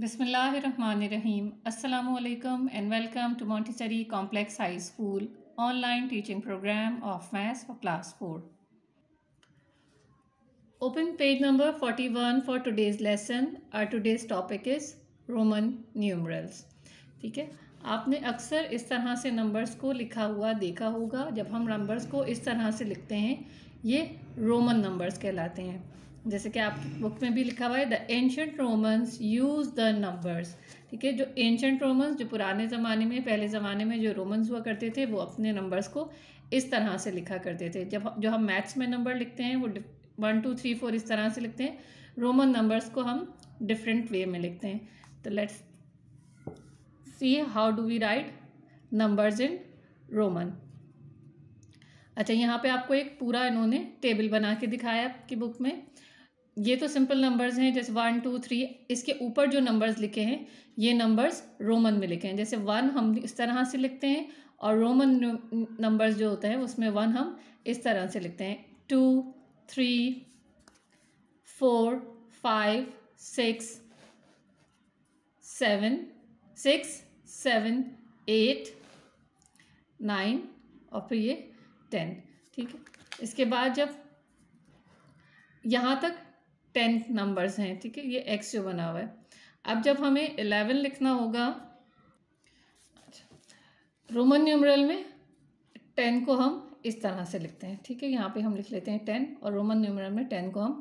बिसमीम अल्लाम and welcome to Montessori complex high school online teaching program of maths for class four page number forty one for today's lesson our today's topic is Roman numerals ठीक है आपने अक्सर इस तरह से numbers को लिखा हुआ देखा होगा जब हम नंबर्स को इस तरह से लिखते हैं ये रोमन नंबर्स कहलाते हैं जैसे कि आप बुक में भी लिखा हुआ है the ancient Romans use the numbers ठीक है जो एंशंट रोमन्स जो पुराने ज़माने में पहले ज़माने में जो रोमन्स हुआ करते थे वो अपने नंबर्स को इस तरह से लिखा करते थे जब जो हम मैथ्स में नंबर लिखते हैं वो वन टू थ्री फोर इस तरह से लिखते हैं रोमन नंबर्स को हम डिफरेंट वे में लिखते हैं तो let's see how do we write numbers in Roman अच्छा यहाँ पे आपको एक पूरा इन्होंने टेबल बना के दिखाया आपकी बुक में ये तो सिंपल नंबर्स हैं जैसे वन टू थ्री इसके ऊपर जो नंबर्स लिखे हैं ये नंबर्स रोमन में लिखे हैं जैसे वन हम इस तरह से लिखते हैं और रोमन नंबर्स जो होता है उसमें वन हम इस तरह से लिखते हैं two three four five six seven six seven eight nine और फिर ये टेन ठीक है इसके बाद जब यहाँ तक टेन नंबर्स हैं ठीक है ये एक्स जो बना हुआ है अब जब हमें एलेवन लिखना होगा रोमन अच्छा, न्यूमरल में टेन को हम इस तरह से लिखते हैं ठीक है यहाँ पे हम लिख लेते हैं टेन और रोमन न्यूमरल में टेन को हम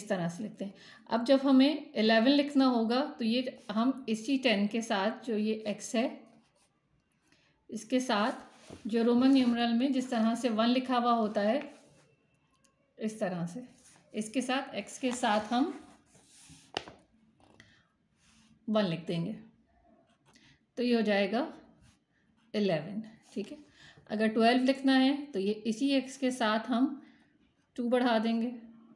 इस तरह से लिखते हैं अब जब हमें एलेवन लिखना होगा तो ये हम इसी टेन के साथ जो ये एक्स है इसके साथ जो रोमन न्यूमरल में जिस तरह से वन लिखा हुआ होता है इस तरह से इसके साथ एक्स के साथ हम वन लिख देंगे तो ये हो जाएगा इलेवन ठीक है अगर ट्वेल्व लिखना है तो ये इसी एक्स के साथ हम टू बढ़ा देंगे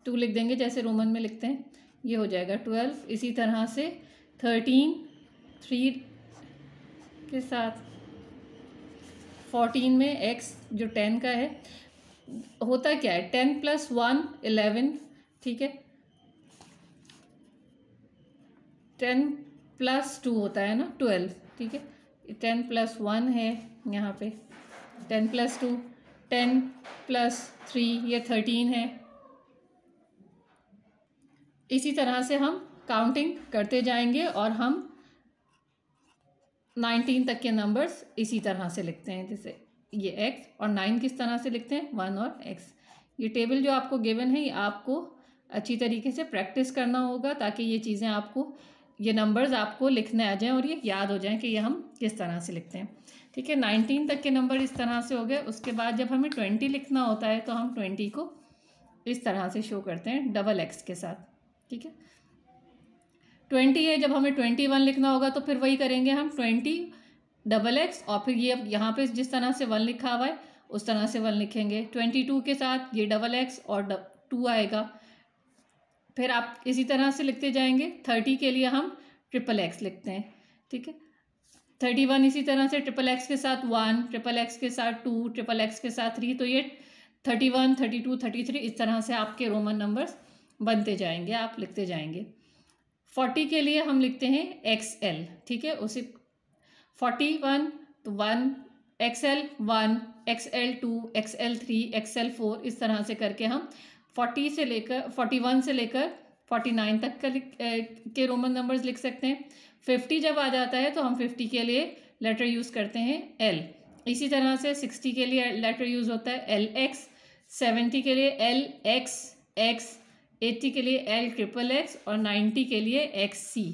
टू लिख देंगे जैसे रोमन में लिखते हैं ये हो जाएगा ट्वेल्व इसी तरह से थर्टीन थ्री के साथ फोर्टीन में एक्स जो टेन का है होता क्या है टेन प्लस वन एलेवन ठीक है टेन प्लस टू होता है ना ट्वेल्व ठीक है टेन प्लस वन है यहाँ पे ten plus two ten plus three ये थर्टीन है इसी तरह से हम काउंटिंग करते जाएंगे और हम नाइनटीन तक के नंबर्स इसी तरह से लिखते हैं जैसे ये एक्स और नाइन किस तरह से लिखते हैं वन और एक्स ये टेबल जो आपको गिवन है ये आपको अच्छी तरीके से प्रैक्टिस करना होगा ताकि ये चीज़ें आपको ये नंबर्स आपको लिखने आ जाएं और ये याद हो जाएं कि ये हम किस तरह से लिखते हैं ठीक है नाइनटीन तक के नंबर इस तरह से हो गए उसके बाद जब हमें ट्वेंटी लिखना होता है तो हम ट्वेंटी को इस तरह से शो करते हैं डबल एक्स के साथ ठीक है ट्वेंटी है जब हमें ट्वेंटी वन लिखना होगा तो फिर वही करेंगे हम ट्वेंटी डबल एक्स और फिर ये अब यहाँ पे जिस तरह से वन लिखा हुआ है उस तरह से वन लिखेंगे ट्वेंटी टू के साथ ये डबल एक्स और टू आएगा फिर आप इसी तरह से लिखते जाएंगे थर्टी के लिए हम ट्रिपल एक्स लिखते हैं ठीक है थर्टी वन इसी तरह से ट्रिपल एक्स के साथ वन ट्रिपल एक्स के साथ टू ट्रिपल एक्स के साथ थ्री तो ये thirty one thirty two thirty three इस तरह से आपके रोमन नंबर्स बनते जाएंगे आप लिखते जाएंगे फोर्टी के लिए हम लिखते हैं एक्स एल ठीक है उसी फोर्टी वन तो one X L one X L two X L three X L four इस तरह से करके हम 40 से लेकर 41 से लेकर 49 तक का के रोमन नंबर्स लिख सकते हैं 50 जब आ जाता है तो हम 50 के लिए लेटर यूज़ करते हैं एल इसी तरह से 60 के लिए लेटर यूज़ होता है एल एक्स सेवेंटी के लिए एल एक्स एक्स एट्टी के लिए एल ट्रिपल एक्स और नाइन्टी के लिए एक्स सी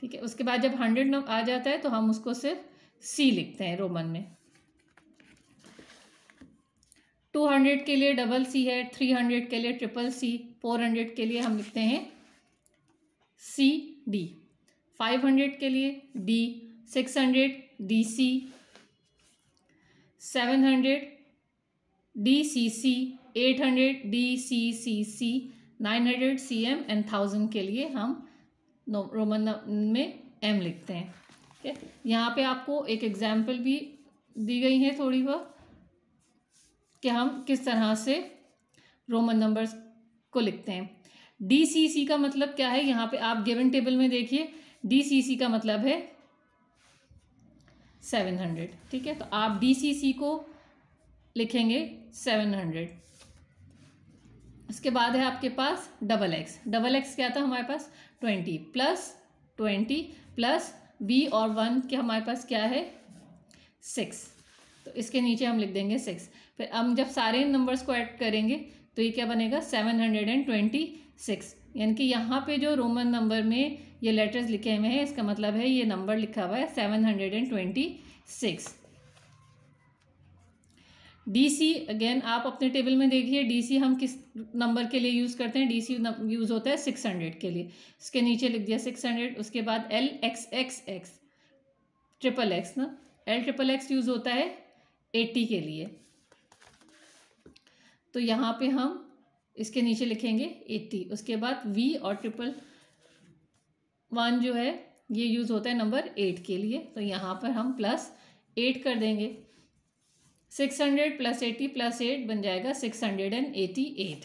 ठीक है उसके बाद जब हंड्रेड आ जाता है तो हम उसको सिर्फ सी लिखते हैं रोमन में टू हंड्रेड के लिए डबल सी है थ्री हंड्रेड के लिए ट्रिपल सी फोर हंड्रेड के लिए हम लिखते हैं सी डी फाइव हंड्रेड के लिए D six hundred D C seven hundred D C C eight hundred D C C C nine hundred C M and thousand के लिए हम रोमन में एम लिखते हैं ठीक है यहाँ पे आपको एक एग्जाम्पल भी दी गई है थोड़ी बहुत कि हम किस तरह से रोमन नंबर्स को लिखते हैं डी सी सी का मतलब क्या है यहाँ पे आप गिवन टेबल में देखिए डी सी सी का मतलब है सेवन हंड्रेड ठीक है तो आप डी सी सी को लिखेंगे सेवन हंड्रेड इसके बाद है आपके पास डबल एक्स डबल एक्स क्या था हमारे पास twenty plus twenty plus B और वन के हमारे पास क्या है सिक्स तो इसके नीचे हम लिख देंगे सिक्स फिर हम जब सारे इन नंबर्स को ऐड करेंगे तो ये क्या बनेगा seven hundred and twenty six यानी कि यहाँ पे जो रोमन नंबर में ये लेटर्स लिखे हुए हैं इसका मतलब है ये नंबर लिखा हुआ है seven hundred and twenty six D again आप अपने टेबल में देखिए डी हम किस नंबर के लिए यूज़ करते हैं सी यूज़ होता है सिक्स हंड्रेड के लिए उसके नीचे लिख दिया सिक्स हंड्रेड उसके बाद L X X X triple X ना एल ट्रिपल एक्स यूज़ होता है एट्टी के लिए तो यहाँ पे हम इसके नीचे लिखेंगे एट्टी उसके बाद वी और ट्रिपल वन जो है ये यूज़ होता है नंबर एट के लिए तो यहाँ पर हम प्लस एट कर देंगे six hundred plus eighty plus eight बन जाएगा six hundred and eighty eight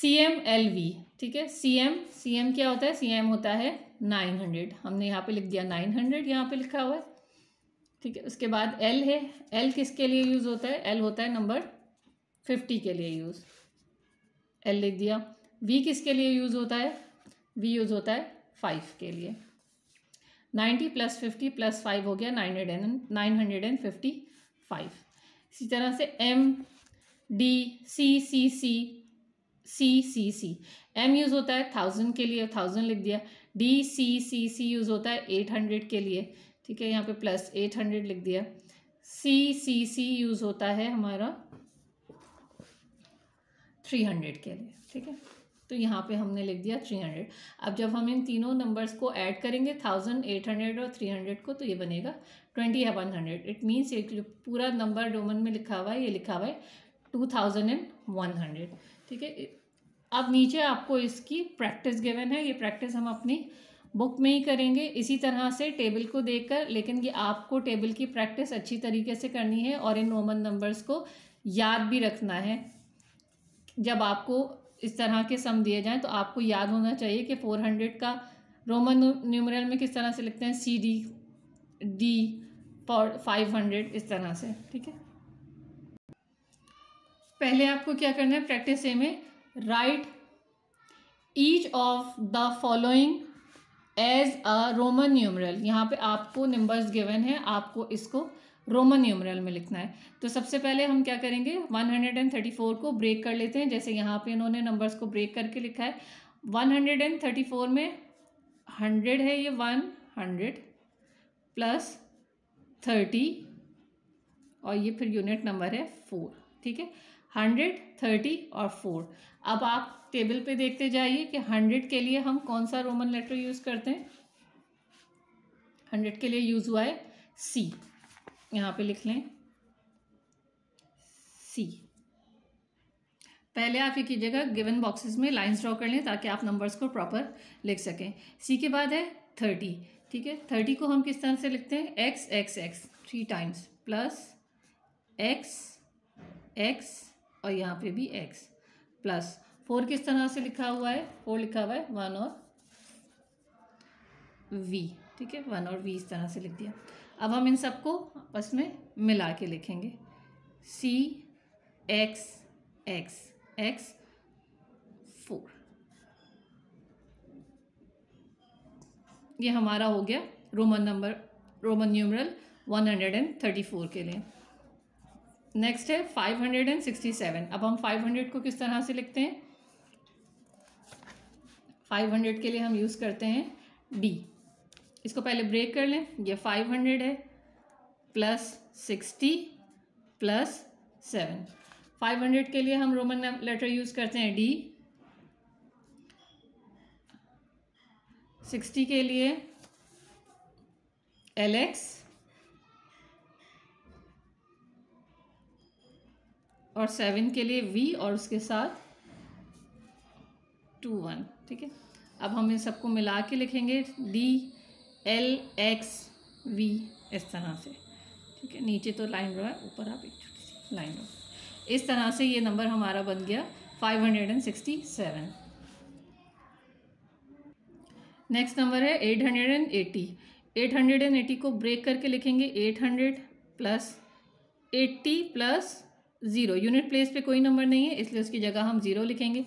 C M L V ठीक है सी एम सी एम क्या होता है सी एम होता है नाइन हंड्रेड हमने यहाँ पे लिख दिया नाइन हंड्रेड यहाँ पे लिखा हुआ है ठीक है उसके बाद एल है एल किसके लिए यूज़ होता है एल होता है नंबर फिफ्टी के लिए यूज़ एल लिख दिया वी किसके लिए यूज़ होता है वी यूज़ होता है फाइव के लिए ninety plus fifty plus five हो गया nine hundred and nine hundred and fifty five इसी तरह से M D C C C C C C M use होता है थाउजेंड के लिए थाउजेंड लिख दिया डी सी सी सी यूज़ होता है एट हंड्रेड के लिए ठीक है यहाँ पे प्लस एट हंड्रेड लिख दिया सी सी सी यूज़ होता है हमारा थ्री हंड्रेड के लिए ठीक है तो यहाँ पे हमने लिख दिया थ्री हंड्रेड अब जब हम इन तीनों नंबर्स को ऐड करेंगे थाउजेंड एट हंड्रेड और थ्री हंड्रेड को तो ये बनेगा ट्वेंटी या वन हंड्रेड इट मीन्स ये पूरा नंबर डोमन में लिखा हुआ है ये लिखा हुआ है two thousand and one hundred ठीक है अब नीचे आपको इसकी प्रैक्टिस गिवन है ये प्रैक्टिस हम अपनी बुक में ही करेंगे इसी तरह से टेबल को कर लेकिन ये आपको टेबल की प्रैक्टिस अच्छी तरीके से करनी है और इन रोमन नंबर्स को याद भी रखना है जब आपको इस तरह के सम दिए जाएं तो आपको याद होना चाहिए कि फोर हंड्रेड का रोमन न्यूमरल में किस तरह से लिखते हैं C D D for five hundred इस तरह से ठीक है पहले आपको क्या करना है प्रैक्टिस ए में write each of the following as a Roman numeral यहाँ पे आपको नंबर्स गिवन है आपको इसको रोमन न्यूमरल में लिखना है तो सबसे पहले हम क्या करेंगे 134 को ब्रेक कर लेते हैं जैसे यहाँ पे इन्होंने नंबर्स को ब्रेक करके लिखा है 134 में 100 है ये 100 प्लस 30 और ये फिर यूनिट नंबर है फोर ठीक है हंड्रेड थर्टी और फोर अब आप टेबल पे देखते जाइए कि हंड्रेड के लिए हम कौन सा रोमन लेटर यूज़ करते हैं हंड्रेड के लिए यूज़ हुआ है सी यहाँ पे लिख लें सी पहले आप ये कीजिएगा गिवन बॉक्सेस में लाइंस ड्रॉ कर लें ताकि आप नंबर्स को प्रॉपर लिख सकें सी के बाद है थर्टी ठीक है थर्टी को हम किस तरह से लिखते हैं X X X three times plus X X और यहाँ पे भी एक्स प्लस फोर किस तरह से लिखा हुआ है फोर लिखा हुआ है वन और वी ठीक है वन और वी इस तरह से लिख दिया अब हम इन सबको आपस में मिला के लिखेंगे C X X X four ये हमारा हो गया Roman number Roman numeral one hundred and thirty four के लिए नेक्स्ट है five hundred and sixty seven अब हम फाइव हंड्रेड को किस तरह से लिखते हैं फाइव हंड्रेड के लिए हम यूज़ करते हैं डी इसको पहले ब्रेक कर लें ये फाइव हंड्रेड है plus sixty plus seven five hundred के लिए हम रोमन लेटर यूज़ करते हैं डी सिक्सटी के लिए एल एक्स और सेवन के लिए वी और उसके साथ टू वन ठीक है अब हम इन सबको मिला के लिखेंगे डी एल एक्स वी इस तरह से ठीक है नीचे तो लाइन रहा है ऊपर आप एक छोटी सी लाइन रहा इस तरह से ये नंबर हमारा बन गया five hundred and sixty seven next number है eight hundred and eighty eight hundred and eighty को ब्रेक करके लिखेंगे eight hundred plus eighty plus zero unit place पे कोई नंबर नहीं है इसलिए उसकी जगह हम ज़ीरो लिखेंगे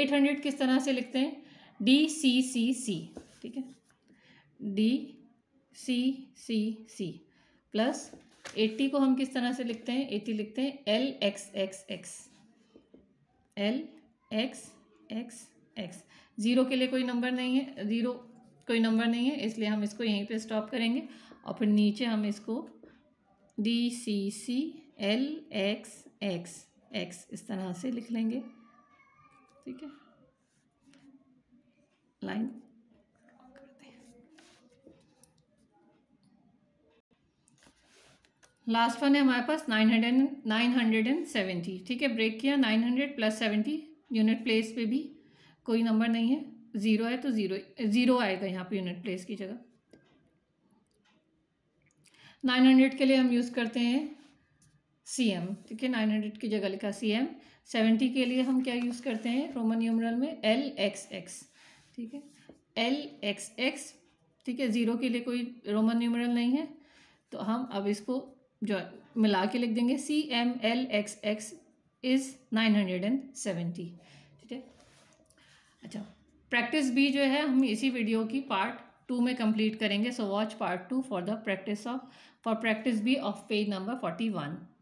एट हंड्रेड किस तरह से लिखते हैं डी सी सी सी ठीक है D C C C plus eighty को हम किस तरह से लिखते हैं एटी लिखते हैं L X X X L X X X zero के लिए कोई नंबर नहीं है ज़ीरो कोई नंबर नहीं है इसलिए हम इसको यहीं पे स्टॉप करेंगे और फिर नीचे हम इसको D C C L X X X इस तरह से लिख लेंगे ठीक है लाइन लास्ट वन है हमारे पास nine hundred and nine hundred and seventy ठीक है ब्रेक किया nine hundred plus seventy unit place पे भी कोई नंबर नहीं है ज़ीरो है तो ज़ीरो ज़ीरो आएगा यहाँ पे यूनिट प्लेस की जगह नाइन हंड्रेड के लिए हम यूज़ करते हैं सी एम ठीक है नाइन हंड्रेड की जगह लिखा सी एम सेवेंटी के लिए हम क्या यूज़ करते हैं रोमन न्यूमरल में एल एक्स एक्स ठीक है एल एक्स एक्स ठीक है ज़ीरो के लिए कोई रोमन न्यूमरल नहीं है तो हम अब इसको जो मिला के लिख देंगे C M L X X is nine hundred and seventy ठीक है अच्छा प्रैक्टिस भी जो है हम इसी वीडियो की पार्ट टू में कंप्लीट करेंगे so watch part two for the practice of for practice भी of page number forty one